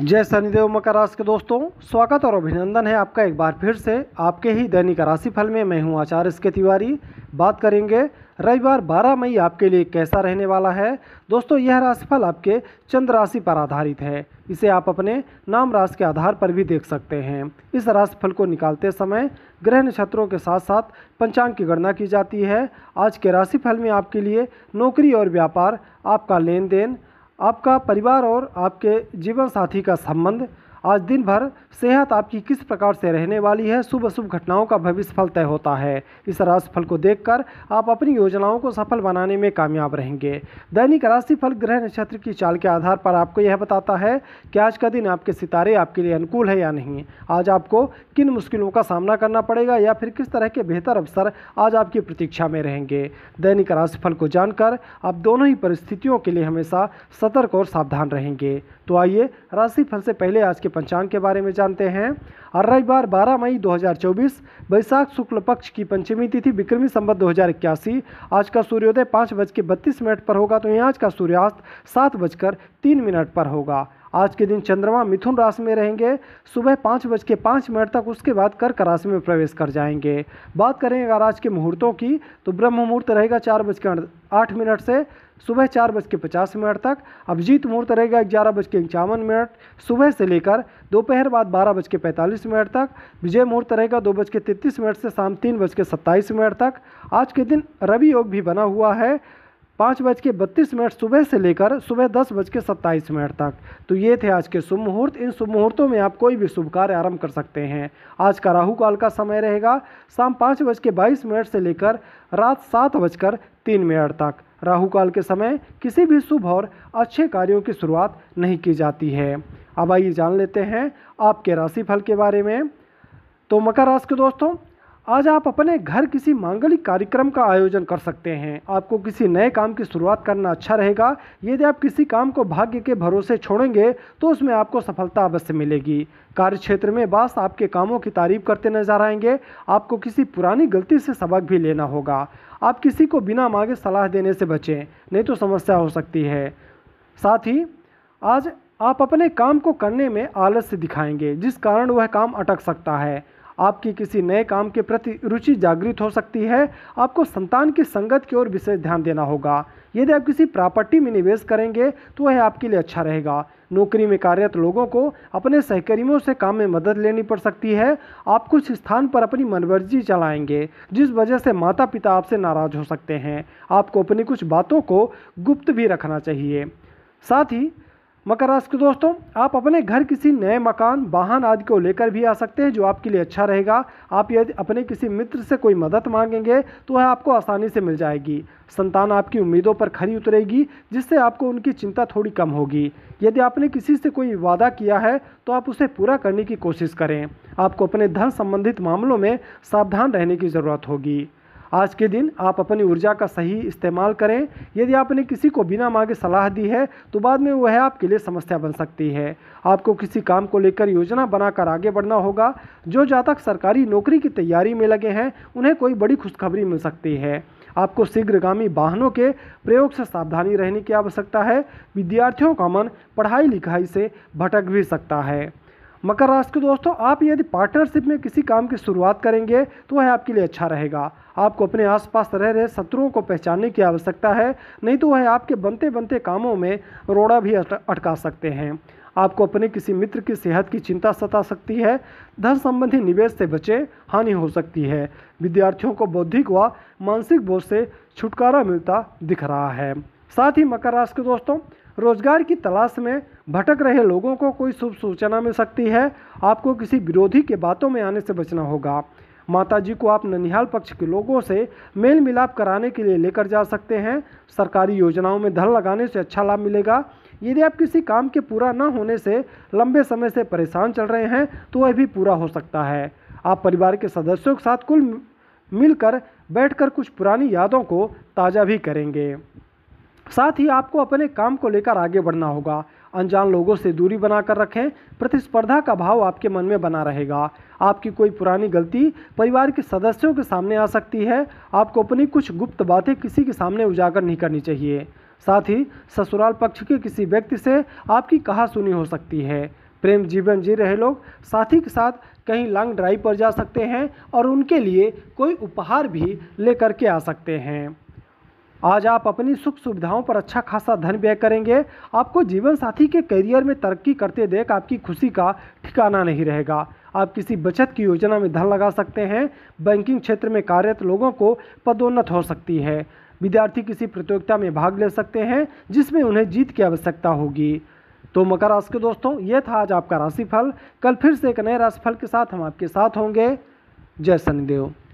जय शनिदेव मकर राशि के दोस्तों स्वागत और अभिनंदन है आपका एक बार फिर से आपके ही दैनिक राशिफल में मैं हूं आचार्य इसके तिवारी बात करेंगे रविवार 12 मई आपके लिए कैसा रहने वाला है दोस्तों यह राशिफल आपके चंद्र राशि पर आधारित है इसे आप अपने नाम राशि के आधार पर भी देख सकते हैं इस राशिफल को निकालते समय ग्रह नक्षत्रों के साथ साथ पंचांग की गणना की जाती है आज के राशिफल में आपके लिए नौकरी और व्यापार आपका लेन देन आपका परिवार और आपके जीवन साथी का संबंध आज दिन भर सेहत आपकी किस प्रकार से रहने वाली है शुभ अशुभ घटनाओं का भविष्य फल तय होता है इस राशिफल को देखकर आप अपनी योजनाओं को सफल बनाने में कामयाब रहेंगे दैनिक राशिफल ग्रह नक्षत्र की चाल के आधार पर आपको यह बताता है कि आज का दिन आपके सितारे आपके लिए अनुकूल है या नहीं आज आपको किन मुश्किलों का सामना करना पड़ेगा या फिर किस तरह के बेहतर अवसर आज आपकी प्रतीक्षा में रहेंगे दैनिक राशिफल को जानकर आप दोनों ही परिस्थितियों के लिए हमेशा सतर्क और सावधान रहेंगे तो आइए राशिफल से पहले आज के के पंचांग के बारे में जानते हैं और रविवार 12 मई 2024 बैसाख शुक्ल पक्ष की पंचमी तिथि विक्रमी संबत दो आज का सूर्योदय पाँच बज के बत्तीस मिनट पर होगा तो यहाँ आज का सूर्यास्त सात बजकर तीन मिनट पर होगा आज के दिन चंद्रमा मिथुन राशि में रहेंगे सुबह पाँच बज के पाँच मिनट तक उसके बाद कर्क राशि में प्रवेश कर जाएंगे बात करें अगर आज के मुहूर्तों की तो ब्रह्म मुहूर्त रहेगा चार बज के आठ मिनट से सुबह चार बज के पचास मिनट तक अभिजीत मुहूर्त रहेगा ग्यारह बज के इक्यावन मिनट सुबह से लेकर दोपहर बाद बारह बज के पैंतालीस मिनट तक विजय मुहूर्त रहेगा दो बज के तैंतीस मिनट से शाम तीन बज के सत्ताईस मिनट तक आज के दिन रवि योग भी बना हुआ है पाँच बज के बत्तीस मिनट सुबह से लेकर सुबह दस बज के सत्ताईस मिनट तक तो ये थे आज के शुभ मुहूर्त इन शुभ मुहूर्तों में आप कोई भी शुभ कार्य आरंभ कर सकते हैं आज का राहु काल का समय रहेगा शाम पाँच बज के बाईस मिनट से लेकर रात सात बजकर तीन मिनट तक राहु काल के समय किसी भी शुभ और अच्छे कार्यों की शुरुआत नहीं की जाती है अब आइए जान लेते हैं आपके राशिफल के बारे में तो मकर राशि के दोस्तों आज आप अपने घर किसी मांगलिक कार्यक्रम का आयोजन कर सकते हैं आपको किसी नए काम की शुरुआत करना अच्छा रहेगा यदि आप किसी काम को भाग्य के भरोसे छोड़ेंगे तो उसमें आपको सफलता अवश्य मिलेगी कार्य क्षेत्र में बास आपके कामों की तारीफ करते नजर आएंगे आपको किसी पुरानी गलती से सबक भी लेना होगा आप किसी को बिना मांगे सलाह देने से बचें नहीं तो समस्या हो सकती है साथ ही आज आप अपने काम को करने में आलस्य दिखाएंगे जिस कारण वह काम अटक सकता है आपकी किसी नए काम के प्रति रुचि जागृत हो सकती है आपको संतान की संगत की ओर विशेष ध्यान देना होगा यदि आप किसी प्रॉपर्टी में निवेश करेंगे तो वह आपके लिए अच्छा रहेगा नौकरी में कार्यरत लोगों को अपने सहकर्मियों से काम में मदद लेनी पड़ सकती है आप कुछ स्थान पर अपनी मनमर्जी चलाएंगे जिस वजह से माता पिता आपसे नाराज हो सकते हैं आपको अपनी कुछ बातों को गुप्त भी रखना चाहिए साथ ही मकर राशि के दोस्तों आप अपने घर किसी नए मकान वाहन आदि को लेकर भी आ सकते हैं जो आपके लिए अच्छा रहेगा आप यदि अपने किसी मित्र से कोई मदद मांगेंगे तो वह आपको आसानी से मिल जाएगी संतान आपकी उम्मीदों पर खरी उतरेगी जिससे आपको उनकी चिंता थोड़ी कम होगी यदि आपने किसी से कोई वादा किया है तो आप उसे पूरा करने की कोशिश करें आपको अपने धन संबंधित मामलों में सावधान रहने की ज़रूरत होगी आज के दिन आप अपनी ऊर्जा का सही इस्तेमाल करें यदि आपने किसी को बिना मांगे सलाह दी है तो बाद में वह आपके लिए समस्या बन सकती है आपको किसी काम को लेकर योजना बनाकर आगे बढ़ना होगा जो जातक सरकारी नौकरी की तैयारी में लगे हैं उन्हें कोई बड़ी खुशखबरी मिल सकती है आपको शीघ्रगामी वाहनों के प्रयोग से सावधानी रहने की आवश्यकता है विद्यार्थियों का मन पढ़ाई लिखाई से भटक भी सकता है मकर राशि के दोस्तों आप यदि पार्टनरशिप में किसी काम की शुरुआत करेंगे तो वह आपके लिए अच्छा रहेगा आपको अपने आसपास रह रहे शत्रुओं को पहचानने की आवश्यकता है नहीं तो वह आपके बनते बनते कामों में रोड़ा भी अटका सकते हैं आपको अपने किसी मित्र की सेहत की चिंता सता सकती है धन संबंधी निवेश से बचे हानि हो सकती है विद्यार्थियों को बौद्धिक व मानसिक बोझ से छुटकारा मिलता दिख रहा है साथ ही मकर राशि के दोस्तों रोजगार की तलाश में भटक रहे लोगों को कोई शुभ सूचना मिल सकती है आपको किसी विरोधी के बातों में आने से बचना होगा माता जी को आप ननिहाल पक्ष के लोगों से मेल मिलाप कराने के लिए लेकर जा सकते हैं सरकारी योजनाओं में धन लगाने से अच्छा लाभ मिलेगा यदि आप किसी काम के पूरा न होने से लंबे समय से परेशान चल रहे हैं तो वह भी पूरा हो सकता है आप परिवार के सदस्यों के साथ कुल मिलकर बैठकर कुछ पुरानी यादों को ताज़ा भी करेंगे साथ ही आपको अपने काम को लेकर आगे बढ़ना होगा अनजान लोगों से दूरी बनाकर रखें प्रतिस्पर्धा का भाव आपके मन में बना रहेगा आपकी कोई पुरानी गलती परिवार के सदस्यों के सामने आ सकती है आपको अपनी कुछ गुप्त बातें किसी के सामने उजागर नहीं करनी चाहिए साथ ही ससुराल पक्ष के किसी व्यक्ति से आपकी कहा सुनी हो सकती है प्रेम जीवन जी रहे लोग साथी के साथ कहीं लॉन्ग ड्राइव पर जा सकते हैं और उनके लिए कोई उपहार भी लेकर के आ सकते हैं आज आप अपनी सुख सुविधाओं पर अच्छा खासा धन व्यय करेंगे आपको जीवन साथी के करियर में तरक्की करते देख आपकी खुशी का ठिकाना नहीं रहेगा आप किसी बचत की योजना में धन लगा सकते हैं बैंकिंग क्षेत्र में कार्यरत लोगों को पदोन्नत हो सकती है विद्यार्थी किसी प्रतियोगिता में भाग ले सकते हैं जिसमें उन्हें जीत की आवश्यकता होगी तो मकर राशि के दोस्तों ये था आज आपका राशिफल कल फिर से एक नए राशिफल के साथ हम आपके साथ होंगे जय शनिदेव